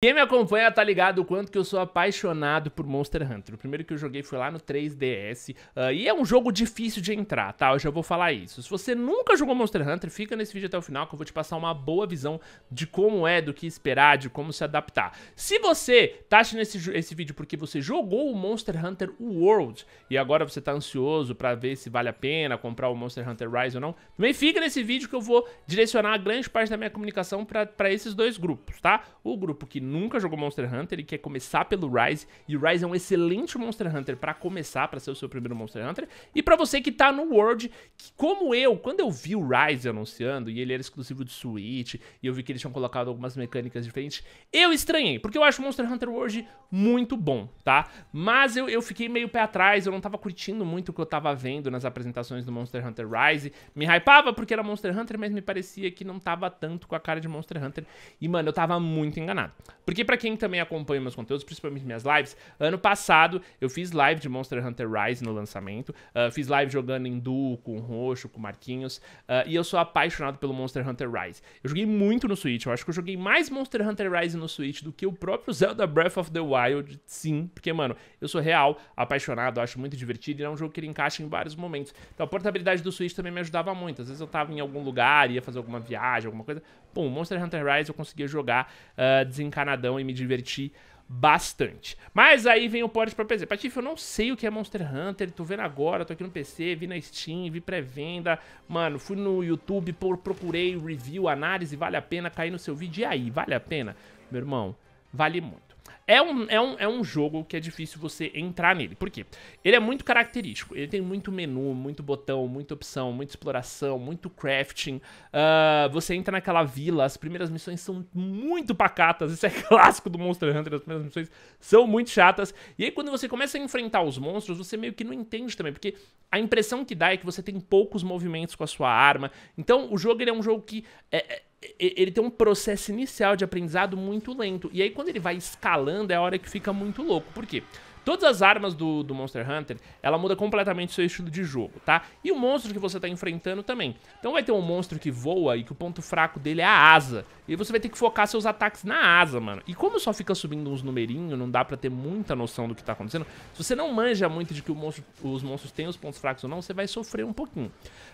Quem me acompanha tá ligado o quanto que eu sou apaixonado por Monster Hunter. O primeiro que eu joguei foi lá no 3DS. Uh, ah, e é um jogo difícil de entrar, tá? Eu já vou falar isso. Se você nunca jogou Monster Hunter, fica nesse vídeo até o final que eu vou te passar uma boa visão de como é, do que esperar, de como se adaptar. Se você tá achando esse, esse vídeo porque você jogou o Monster Hunter World e agora você tá ansioso pra ver se vale a pena comprar o Monster Hunter Rise ou não, também fica nesse vídeo que eu vou direcionar a grande parte da minha comunicação pra, pra esses dois grupos, tá? O grupo que nunca jogou Monster Hunter, ele quer começar pelo Rise, e o Rise é um excelente Monster Hunter para começar, para ser o seu primeiro Monster Hunter. E para você que tá no World, que, como eu, quando eu vi o Rise anunciando, e ele era exclusivo de Switch, e eu vi que eles tinham colocado algumas mecânicas diferentes, eu estranhei, porque eu acho Monster Hunter World muito bom, tá? Mas eu, eu fiquei meio pé atrás, eu não tava curtindo muito o que eu tava vendo nas apresentações do Monster Hunter Rise. Me hypava porque era Monster Hunter, mas me parecia que não tava tanto com a cara de Monster Hunter. E, mano, eu tava muito enganado. Porque para quem também acompanha meus conteúdos, principalmente minhas lives, ano passado eu fiz live de Monster Hunter Rise no lançamento, uh, fiz live jogando em duo com o Roxo, com Marquinhos, uh, e eu sou apaixonado pelo Monster Hunter Rise. Eu joguei muito no Switch, eu acho que eu joguei mais Monster Hunter Rise no Switch do que o próprio Zelda Breath of the Wild, sim, porque, mano, eu sou real, apaixonado, acho muito divertido, e é um jogo que ele encaixa em vários momentos. Então a portabilidade do Switch também me ajudava muito, às vezes eu tava em algum lugar, ia fazer alguma viagem, alguma coisa, Bom, Monster Hunter Rise eu conseguia jogar uh, desencanadão e me divertir bastante. Mas aí vem o port para PC. Patife, eu não sei o que é Monster Hunter, tô vendo agora, tô aqui no PC, vi na Steam, vi pré-venda, mano, fui no YouTube, procurei review, análise, vale a pena cair no seu vídeo. E aí, vale a pena? Meu irmão, vale muito. É um, é, um, é um jogo que é difícil você entrar nele. Por quê? Ele é muito característico. Ele tem muito menu, muito botão, muita opção, muita exploração, muito crafting. Uh, você entra naquela vila, as primeiras missões são muito pacatas. Isso é clássico do Monster Hunter. As primeiras missões são muito chatas. E aí, quando você começa a enfrentar os monstros, você meio que não entende também. Porque a impressão que dá é que você tem poucos movimentos com a sua arma. Então, o jogo ele é um jogo que. É, é ele tem um processo inicial de aprendizado muito lento. E aí, quando ele vai escalando, é a hora que fica muito louco. Por quê? Porque Todas as armas do, do Monster Hunter, ela muda completamente o seu estilo de jogo, tá? E o monstro que você tá enfrentando também. Então vai ter um monstro que voa e que o ponto fraco dele é a asa. E você vai ter que focar seus ataques na asa, mano. E como só fica subindo uns numerinhos, não dá pra ter muita noção do que tá acontecendo. Se você não manja muito de que monstro, os monstros têm os pontos fracos ou não, você vai sofrer um pouquinho.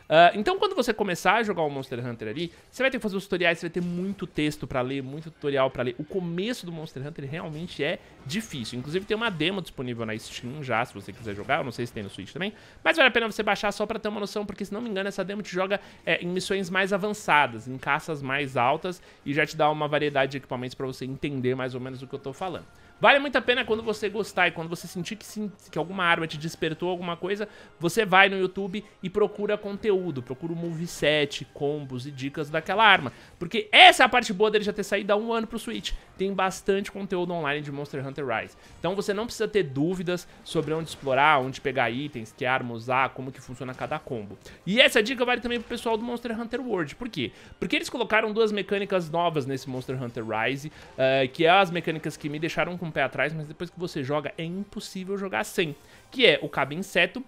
Uh, então quando você começar a jogar o Monster Hunter ali, você vai ter que fazer os tutoriais, você vai ter muito texto pra ler, muito tutorial pra ler. O começo do Monster Hunter realmente é difícil. Inclusive tem uma demo disponível disponível na Steam já, se você quiser jogar. Eu não sei se tem no Switch também. Mas vale a pena você baixar só pra ter uma noção, porque se não me engano, essa demo te joga é, em missões mais avançadas, em caças mais altas e já te dá uma variedade de equipamentos pra você entender mais ou menos o que eu tô falando. Vale muito a pena quando você gostar e quando você sentir que, sim, que alguma arma te despertou alguma coisa, você vai no YouTube e procura conteúdo, procura o moveset, combos e dicas daquela arma. Porque essa é a parte boa dele já ter saído há um ano pro Switch. Tem bastante conteúdo online de Monster Hunter Rise. Então você não precisa ter dúvidas sobre onde explorar, onde pegar itens, que arma usar, como que funciona cada combo. E essa dica vale também pro pessoal do Monster Hunter World. Por quê? Porque eles colocaram duas mecânicas novas nesse Monster Hunter Rise, uh, que é as mecânicas que me deixaram com pé atrás, mas depois que você joga é impossível jogar sem, que é o Cabo Inseto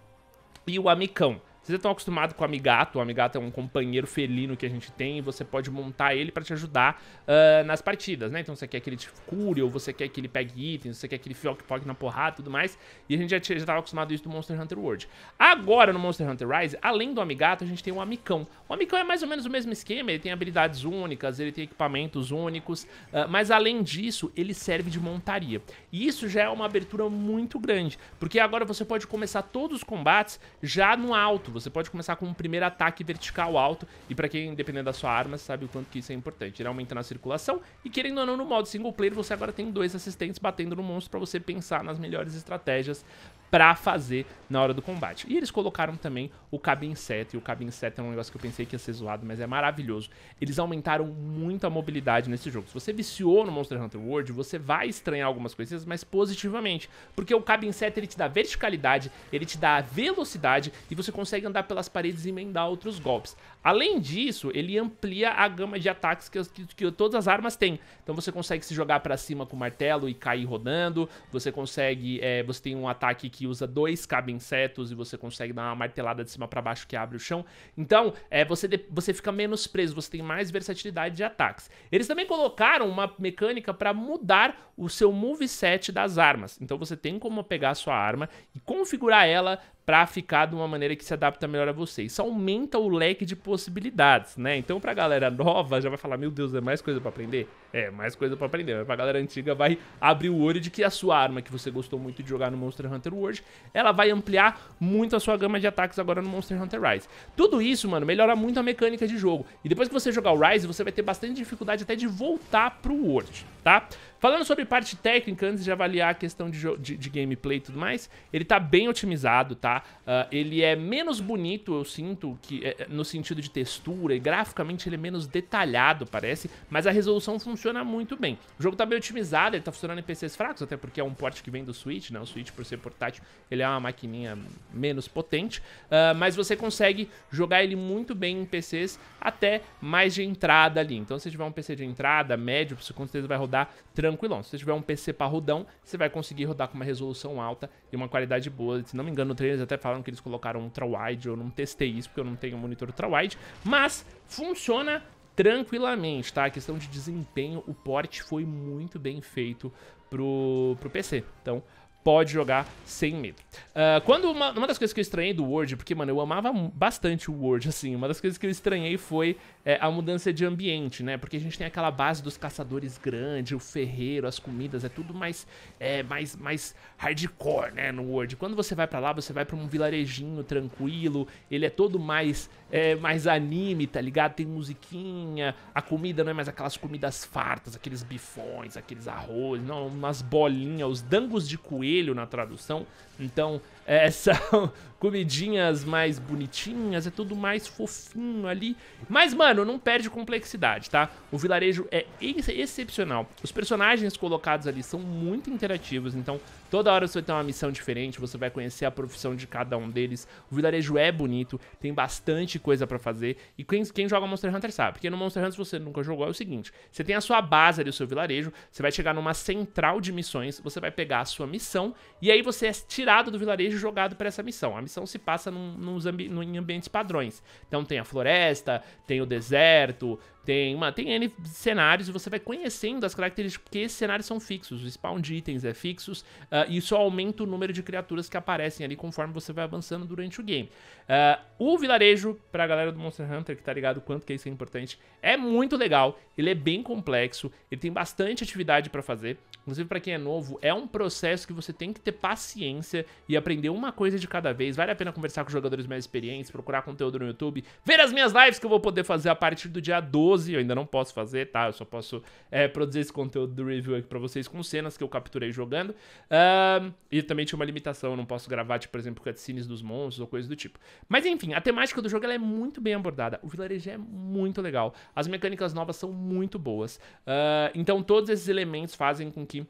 e o Amicão. Vocês já estão acostumados com o Amigato. O Amigato é um companheiro felino que a gente tem e você pode montar ele para te ajudar uh, nas partidas, né? Então você quer que ele te cure, ou você quer que ele pegue itens, você quer que ele fioque poque na porrada e tudo mais. E a gente já, já tava acostumado isso do Monster Hunter World. Agora, no Monster Hunter Rise, além do Amigato, a gente tem o um Amicão. O Amicão é mais ou menos o mesmo esquema, ele tem habilidades únicas, ele tem equipamentos únicos, uh, mas além disso, ele serve de montaria. E isso já é uma abertura muito grande, porque agora você pode começar todos os combates já no alto, você pode começar com um primeiro ataque vertical alto, e para quem, dependendo da sua arma, sabe o quanto que isso é importante. Ele aumenta na circulação, e querendo ou não, no modo single player, você agora tem dois assistentes batendo no monstro para você pensar nas melhores estratégias para fazer na hora do combate. E eles colocaram também o cabin set. e o cabin set é um negócio que eu pensei que ia ser zoado, mas é maravilhoso. Eles aumentaram muito a mobilidade nesse jogo. Se você viciou no Monster Hunter World, você vai estranhar algumas coisas, mas positivamente, porque o cabin set ele te dá verticalidade, ele te dá velocidade e você consegue andar pelas paredes e emendar outros golpes. Além disso, ele amplia a gama de ataques que, que, que todas as armas têm. Então você consegue se jogar para cima com o martelo e cair rodando, você consegue, é, você tem um ataque que que usa dois cabe-insetos e você consegue dar uma martelada de cima para baixo que abre o chão. Então, é, você, de, você fica menos preso, você tem mais versatilidade de ataques. Eles também colocaram uma mecânica para mudar o seu moveset das armas. Então, você tem como pegar a sua arma e configurar ela para ficar de uma maneira que se adapta melhor a você. Isso aumenta o leque de possibilidades, né? Então pra galera nova já vai falar, meu Deus, é mais coisa para aprender? É, mais coisa para aprender. Mas pra galera antiga vai abrir o olho de que a sua arma que você gostou muito de jogar no Monster Hunter World, ela vai ampliar muito a sua gama de ataques agora no Monster Hunter Rise. Tudo isso, mano, melhora muito a mecânica de jogo. E depois que você jogar o Rise, você vai ter bastante dificuldade até de voltar pro World, tá? Falando sobre parte técnica, antes de avaliar a questão de, de, de gameplay e tudo mais, ele tá bem otimizado, tá? Uh, ele é menos bonito, eu sinto, que é, é, no sentido de textura e graficamente ele é menos detalhado, parece, mas a resolução funciona muito bem. O jogo tá bem otimizado, ele tá funcionando em PCs fracos, até porque é um port que vem do Switch, né? O Switch, por ser portátil, ele é uma maquininha menos potente, uh, mas você consegue jogar ele muito bem em PCs até mais de entrada ali. Então, se tiver um PC de entrada, médio, você com certeza vai rodar tranquilo tranquilão. Se você tiver um PC parrudão, você vai conseguir rodar com uma resolução alta e uma qualidade boa. Se não me engano, no trailer eles até falaram que eles colocaram ultra-wide, eu não testei isso porque eu não tenho monitor ultra-wide, mas funciona tranquilamente, tá? A questão de desempenho, o port foi muito bem feito pro, pro PC. Então, pode jogar sem medo. Uh, quando uma, uma das coisas que eu estranhei do Word, porque, mano, eu amava bastante o Word, assim, uma das coisas que eu estranhei foi é, a mudança de ambiente, né? Porque a gente tem aquela base dos caçadores grande, o ferreiro, as comidas, é tudo mais, é, mais, mais hardcore, né, no Word. Quando você vai para lá, você vai para um vilarejinho tranquilo, ele é todo mais é mais anime, tá ligado? Tem musiquinha, a comida não é mais aquelas comidas fartas, aqueles bifões, aqueles arroz, não, umas bolinhas, os dangos de coelho na tradução. Então, é, são comidinhas mais bonitinhas, é tudo mais fofinho ali. Mas, mano, não perde complexidade, tá? O vilarejo é ex excepcional. Os personagens colocados ali são muito interativos, então toda hora você vai ter uma missão diferente, você vai conhecer a profissão de cada um deles. O vilarejo é bonito, tem bastante coisa pra fazer. E quem, quem joga Monster Hunter sabe, porque no Monster Hunter, se você nunca jogou, é o seguinte: você tem a sua base ali, o seu vilarejo, você vai chegar numa central de missões, você vai pegar a sua missão, e aí você é tirado do vilarejo seja jogado para essa missão. A missão se passa num, num em ambientes padrões. Então tem a floresta, tem o deserto, tem, uma, tem N cenários e você vai conhecendo as características, porque esses cenários são fixos, o spawn de itens é fixos, uh, e isso aumenta o número de criaturas que aparecem ali conforme você vai avançando durante o game. Uh, o vilarejo, pra galera do Monster Hunter que tá ligado quanto que isso é importante, é muito legal, ele é bem complexo, ele tem bastante atividade para fazer, inclusive para quem é novo, é um processo que você tem que ter paciência e aprender uma coisa de cada vez, vale a pena conversar com jogadores mais experientes, procurar conteúdo no YouTube, ver as minhas lives que eu vou poder fazer a partir do dia 12, 12, eu ainda não posso fazer, tá? Eu só posso é, produzir esse conteúdo do review aqui pra vocês com cenas que eu capturei jogando. Um, e também tinha uma limitação, eu não posso gravar, tipo, por exemplo, cutscenes dos monstros ou coisa do tipo. Mas enfim, a temática do jogo é muito bem abordada. O vilarejo é muito legal. As mecânicas novas são muito boas. Uh, então todos esses elementos fazem com que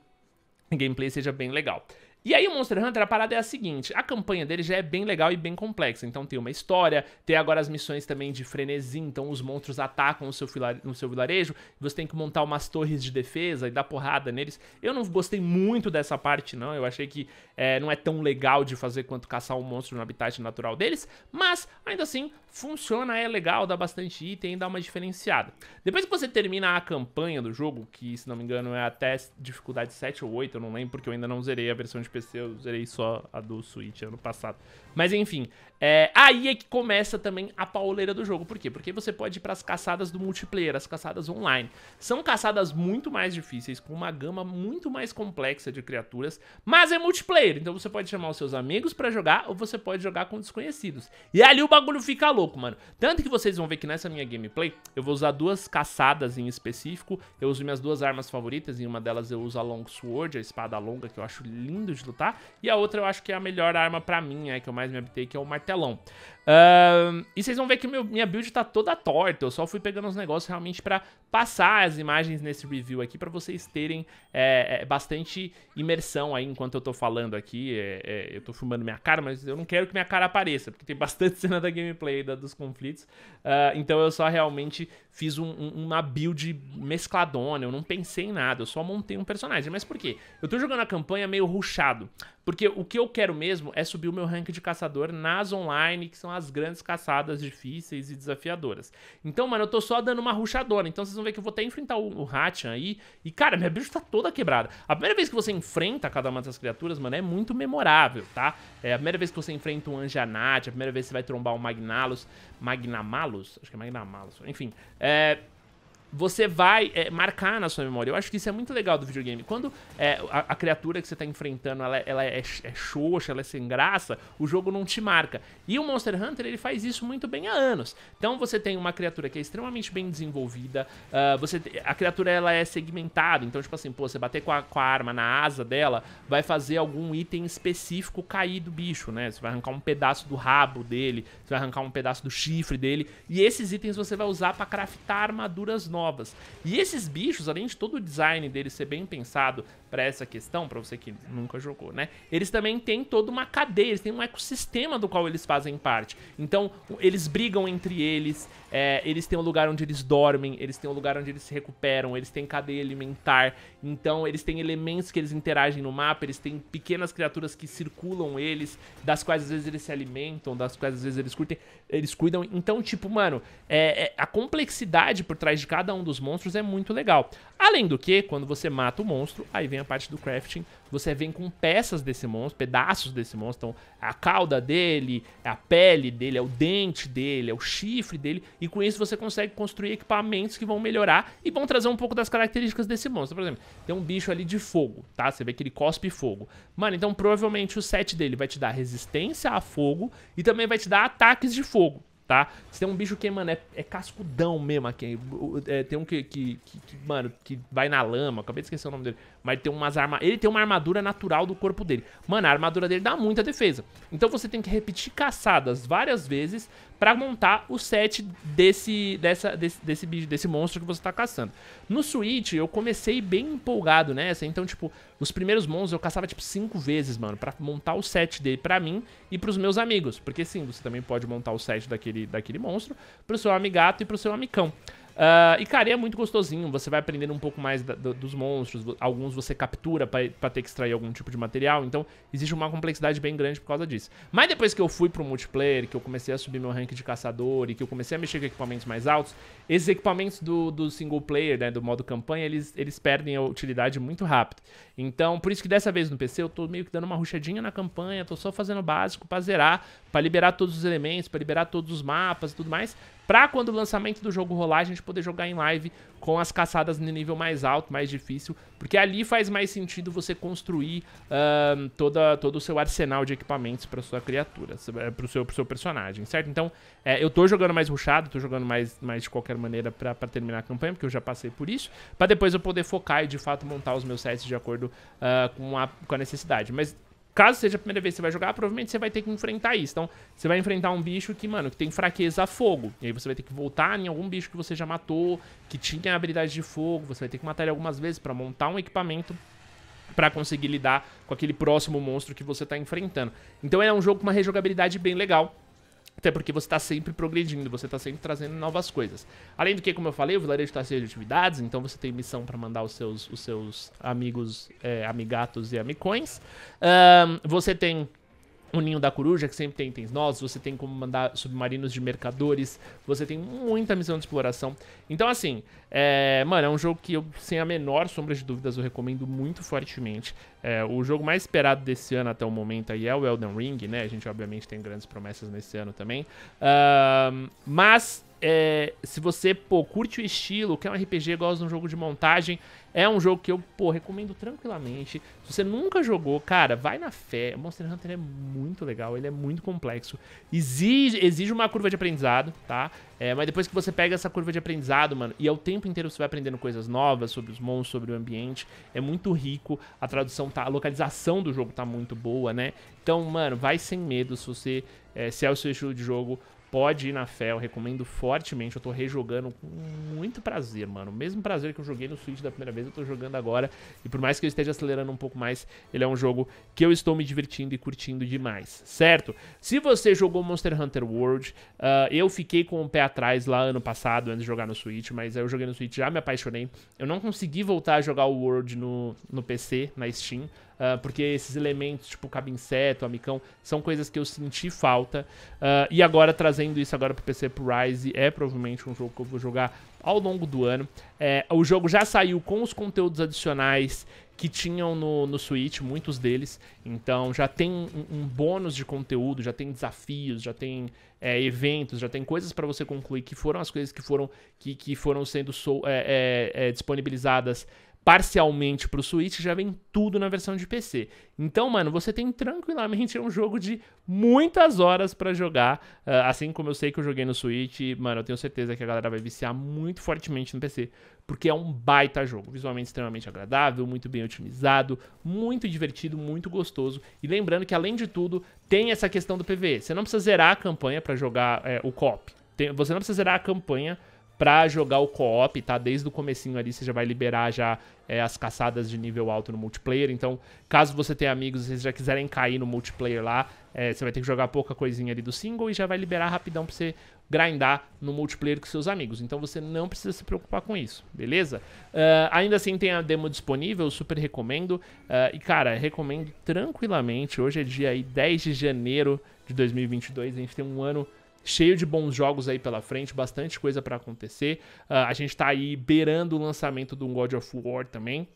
a gameplay seja bem legal. E aí o Monster Hunter, a parada é a seguinte, a campanha dele já é bem legal e bem complexa, então tem uma história, tem agora as missões também de frenesi, então os monstros atacam o seu, o seu vilarejo, você tem que montar umas torres de defesa e dar porrada neles. Eu não gostei muito dessa parte não, eu achei que é, não é tão legal de fazer quanto caçar um monstro no habitat natural deles, mas ainda assim funciona, é legal, dá bastante item e dá uma diferenciada. Depois que você termina a campanha do jogo, que se não me engano é até dificuldade 7 ou 8, eu não lembro porque eu ainda não zerei a versão de PC, eu zerei só a do Switch ano passado. Mas enfim, é, aí é que começa também a pauleira do jogo. Por quê? Porque você pode ir para as caçadas do multiplayer, as caçadas online. São caçadas muito mais difíceis, com uma gama muito mais complexa de criaturas, mas é multiplayer. Então você pode chamar os seus amigos para jogar ou você pode jogar com desconhecidos. E ali o bagulho fica louco, mano. Tanto que vocês vão ver que nessa minha gameplay eu vou usar duas caçadas em específico. Eu uso minhas duas armas favoritas. Em uma delas eu uso a Long Sword, a espada longa, que eu acho lindo de lutar. E a outra eu acho que é a melhor arma para mim, é que eu mais mais me habitei, que é o martelão. Uh, e vocês vão ver que meu, minha build tá toda torta, eu só fui pegando os negócios realmente pra passar as imagens nesse review aqui, pra vocês terem é, é, bastante imersão aí enquanto eu tô falando aqui. É, é eu tô filmando minha cara, mas eu não quero que minha cara apareça, porque tem bastante cena da gameplay da, dos conflitos. Uh, então eu só realmente fiz um, uma build mescladona, eu não pensei em nada, eu só montei um personagem. Mas por quê? Eu tô jogando a campanha meio ruchado, porque o que eu quero mesmo é subir o meu rank de caçador nas online, que são as grandes caçadas difíceis e desafiadoras. Então, mano, eu tô só dando uma ruchadona, então vocês vão ver que eu vou até enfrentar o, o Hatchan aí, e cara, minha build tá toda quebrada. A primeira vez que você enfrenta cada uma dessas criaturas, mano, é muito memorável, tá? É a primeira vez que você enfrenta um Anjanath a primeira vez que você vai trombar um Magnalos, Magnamalos, acho que é Magnamalos, enfim. É, você vai é, marcar na sua memória. Eu acho que isso é muito legal do videogame. Quando é, a, a, criatura que você está enfrentando ela, ela é, é xoxa, ela é sem graça, o jogo não te marca. E o Monster Hunter ele faz isso muito bem há anos. Então você tem uma criatura que é extremamente bem desenvolvida, uh, você a criatura ela é segmentada, então tipo assim, pô, você bater com a, com a arma na asa dela, vai fazer algum item específico cair do bicho, né? Você vai arrancar um pedaço do rabo dele, você vai arrancar um pedaço do chifre dele, e esses itens você vai usar para craftar armaduras novas novas. E esses bichos, além de todo o design deles ser bem pensado para essa questão, para você que nunca jogou, né? Eles também têm toda uma cadeia, eles têm um ecossistema do qual eles fazem parte. Então, eles brigam entre eles, é, eles têm um lugar onde eles dormem, eles têm um lugar onde eles se recuperam, eles têm cadeia alimentar. Então, eles têm elementos que eles interagem no mapa, eles têm pequenas criaturas que circulam eles, das quais às vezes eles se alimentam, das quais às vezes eles, curtem, eles cuidam. Então, tipo, mano, é, é, a complexidade por trás de cada um dos monstros é muito legal. Além do que, quando você mata o monstro, aí vem a parte do crafting. Você vem com peças desse monstro, pedaços desse monstro. Então, a cauda dele, a pele dele, é o dente dele, é o chifre dele. E com isso você consegue construir equipamentos que vão melhorar e vão trazer um pouco das características desse monstro. Por exemplo, tem um bicho ali de fogo, tá? Você vê que ele cospe fogo. Mano, então provavelmente o set dele vai te dar resistência a fogo e também vai te dar ataques de fogo tá? Se tem um bicho que, mano, é, é cascudão mesmo aqui. É, tem um que, que, que, que, mano, que vai na lama, acabei de esquecer o nome dele. Mas tem umas arma... ele tem uma armadura natural do corpo dele. Mano, a armadura dele dá muita defesa. Então você tem que repetir caçadas várias vezes pra montar o set desse, dessa, desse, desse bicho, desse monstro que você tá caçando. No Switch, eu comecei bem empolgado nessa. Então, tipo, os primeiros monstros eu caçava, tipo, cinco vezes, mano. Pra montar o set dele pra mim e pros meus amigos. Porque, sim, você também pode montar o set daquele, daquele monstro pro seu amigato e pro seu amicão. Uh, e, cara, é muito gostosinho. Você vai aprendendo um pouco mais da, do, dos monstros. Alguns você captura para ter que extrair algum tipo de material. Então, existe uma complexidade bem grande por causa disso. Mas depois que eu fui pro multiplayer, que eu comecei a subir meu rank de caçador e que eu comecei a mexer com equipamentos mais altos, esses equipamentos do, do single player, né, do modo campanha, eles, eles perdem a utilidade muito rápido. Então, por isso que dessa vez no PC eu tô meio que dando uma ruchadinha na campanha, tô só fazendo o básico pra zerar, pra liberar todos os elementos, pra liberar todos os mapas e tudo mais para quando o lançamento do jogo rolar, a gente poder jogar em live com as caçadas no nível mais alto, mais difícil, porque ali faz mais sentido você construir uh, toda, todo o seu arsenal de equipamentos para sua criatura, eh, para o seu, pro seu personagem, certo? Então, é, eu tô jogando mais ruchado, tô jogando mais, mais de qualquer maneira para terminar a campanha, porque eu já passei por isso, para depois eu poder focar e de fato montar os meus sets de acordo uh, com, a, com a necessidade. Mas Caso seja a primeira vez que você vai jogar, provavelmente você vai ter que enfrentar isso. Então, você vai enfrentar um bicho que, mano, que tem fraqueza a fogo. E aí você vai ter que voltar em algum bicho que você já matou, que tinha habilidade de fogo. Você vai ter que matar ele algumas vezes para montar um equipamento para conseguir lidar com aquele próximo monstro que você tá enfrentando. Então, é um jogo com uma rejogabilidade bem legal até porque você está sempre progredindo, você está sempre trazendo novas coisas. Além do que, como eu falei, o vilarejo está cheio de atividades, então você tem missão para mandar os seus, os seus amigos, é, amigatos e amicões. Um, você tem o Ninho da Coruja, que sempre tem itens novos, você tem como mandar submarinos de mercadores, você tem muita missão de exploração. Então, assim, é, mano, é um jogo que eu, sem a menor sombra de dúvidas, eu recomendo muito fortemente. É, o jogo mais esperado desse ano até o momento aí é o Elden Ring, né? A gente, obviamente, tem grandes promessas nesse ano também. Uh, mas é, se você, pô, curte o estilo, quer um RPG, gosta de um jogo de montagem, é um jogo que eu, pô, recomendo tranquilamente. Se você nunca jogou, cara, vai na fé. Monster Hunter é muito legal, ele é muito complexo. Exige, exige uma curva de aprendizado, tá? É, mas depois que você pega essa curva de aprendizado, mano, e ao é tempo inteiro você vai aprendendo coisas novas sobre os monstros, sobre o ambiente, é muito rico, a tradução tá, a localização do jogo tá muito boa, né? Então, mano, vai sem medo se você, é, se é o seu estilo de jogo, pode ir na fé, eu recomendo fortemente. Eu tô rejogando com muito prazer, mano. O mesmo prazer que eu joguei no Switch da primeira vez, eu tô jogando agora. E por mais que eu esteja acelerando um pouco mais, ele é um jogo que eu estou me divertindo e curtindo demais, certo? Se você jogou Monster Hunter World, uh, eu fiquei com o pé atrás lá ano passado, antes de jogar no Switch, mas eu joguei no Switch, já me apaixonei. Eu não consegui voltar a jogar o World no, no PC, na Steam Uh, porque esses elementos, tipo cabinseto, amicão, são coisas que eu senti falta. Uh, e agora, trazendo isso agora pro PC, pro Rise, é provavelmente um jogo que eu vou jogar ao longo do ano. É, o jogo já saiu com os conteúdos adicionais que tinham no, no Switch, muitos deles. Então já tem um, um bônus de conteúdo, já tem desafios, já tem é, eventos, já tem coisas para você concluir que foram as coisas que foram que, que foram sendo so, é, é, é disponibilizadas parcialmente pro Switch, já vem tudo na versão de PC. Então, mano, você tem tranquilamente um jogo de muitas horas para jogar, ah, assim como eu sei que eu joguei no Switch, mano, eu tenho certeza que a galera vai viciar muito fortemente no PC, porque é um baita jogo, visualmente extremamente agradável, muito bem otimizado, muito divertido, muito gostoso. E lembrando que além de tudo, tem essa questão do PvE. Você não precisa zerar a campanha para jogar é, o co Você não precisa zerar a campanha pra jogar o co-op, tá? Desde o comecinho ali você já vai liberar já é, as caçadas de nível alto no multiplayer. Então, caso você tenha amigos e vocês já quiserem cair no multiplayer lá, é, você vai ter que jogar pouca coisinha ali do single e já vai liberar rapidão pra você grindar no multiplayer com seus amigos. Então você não precisa se preocupar com isso, beleza? Uh, ainda assim tem a demo disponível, super recomendo. Uh, e cara, recomendo tranquilamente. Hoje é dia aí 10 de janeiro de 2022, a gente tem um ano cheio de bons jogos aí pela frente, bastante coisa para acontecer. Uh, a gente tá aí beirando o lançamento do God of War também.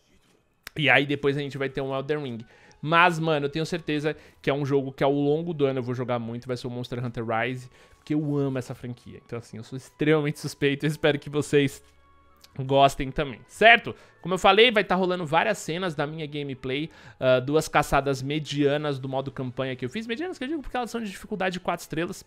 E aí depois a gente vai ter um Elden Ring. Mas, mano, eu tenho certeza que é um jogo que ao longo do ano eu vou jogar muito, vai ser o Monster Hunter Rise, porque eu amo essa franquia. Então, assim, eu sou extremamente suspeito e espero que vocês gostem também, certo? Como eu falei, vai estar tá rolando várias cenas da minha gameplay, uh, duas caçadas medianas do modo campanha que eu fiz. Medianas que eu digo porque elas são de dificuldade 4 estrelas,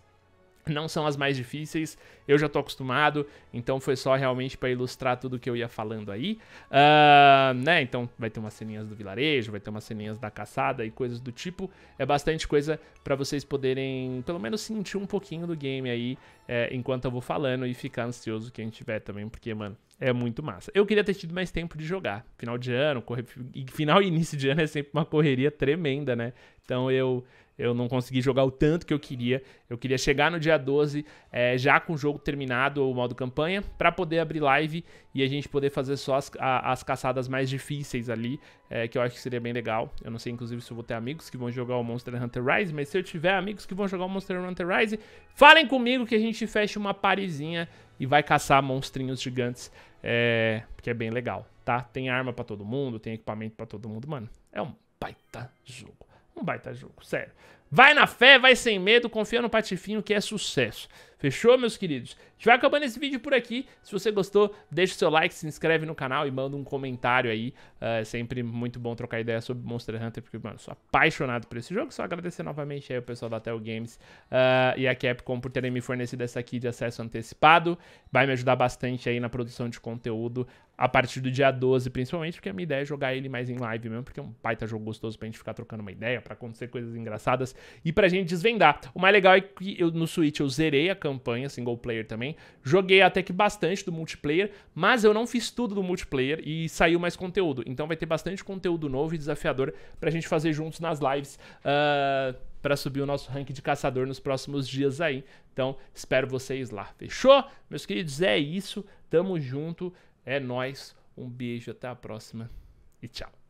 não são as mais difíceis, eu já tô acostumado, então foi só realmente para ilustrar tudo que eu ia falando aí. Uh, né? Então vai ter umas ceninhas do vilarejo, vai ter umas ceninhas da caçada e coisas do tipo. É bastante coisa para vocês poderem, pelo menos, sentir um pouquinho do game aí é, enquanto eu vou falando e ficar ansioso quem tiver também, porque, mano, é muito massa. Eu queria ter tido mais tempo de jogar. Final de ano, corre... final e início de ano é sempre uma correria tremenda, né? Então eu eu não consegui jogar o tanto que eu queria. Eu queria chegar no dia 12 é, eh, já com o jogo terminado, o modo campanha, para poder abrir live e a gente poder fazer só as, a, as caçadas mais difíceis ali, é, que eu acho que seria bem legal. Eu não sei, inclusive, se eu vou ter amigos que vão jogar o Monster Hunter Rise, mas se eu tiver amigos que vão jogar o Monster Hunter Rise, falem comigo que a gente fecha uma parizinha e vai caçar monstrinhos gigantes, é, que é bem legal, tá? Tem arma para todo mundo, tem equipamento para todo mundo, mano. É um baita jogo. Um baita jogo, sério. Vai na fé, vai sem medo, confia no Patifinho que é sucesso. Fechou, meus queridos? A gente vai acabando esse vídeo por aqui. Se você gostou, deixa o seu like, se inscreve no canal e manda um comentário aí. É sempre muito bom trocar ideia sobre Monster Hunter, porque, mano, sou apaixonado por esse jogo. Só agradecer novamente aí o pessoal da Tel Games uh, e a Capcom por terem me fornecido essa aqui de acesso antecipado. Vai me ajudar bastante aí na produção de conteúdo a partir do dia 12, principalmente, porque a minha ideia é jogar ele mais em live mesmo, porque é um baita jogo gostoso pra gente ficar trocando uma ideia, pra acontecer coisas engraçadas e pra gente desvendar. O mais legal é que eu, no Switch eu zerei a campanha campanha, single player também. Joguei até que bastante do multiplayer, mas eu não fiz tudo do multiplayer e saiu mais conteúdo. Então vai ter bastante conteúdo novo e desafiador pra gente fazer juntos nas lives. Uh, ah, para subir o nosso ranking de caçador nos próximos dias aí. Então, espero vocês lá. Fechou? Meus queridos, é isso. Tamo junto. É nós. Um beijo, até a próxima e tchau.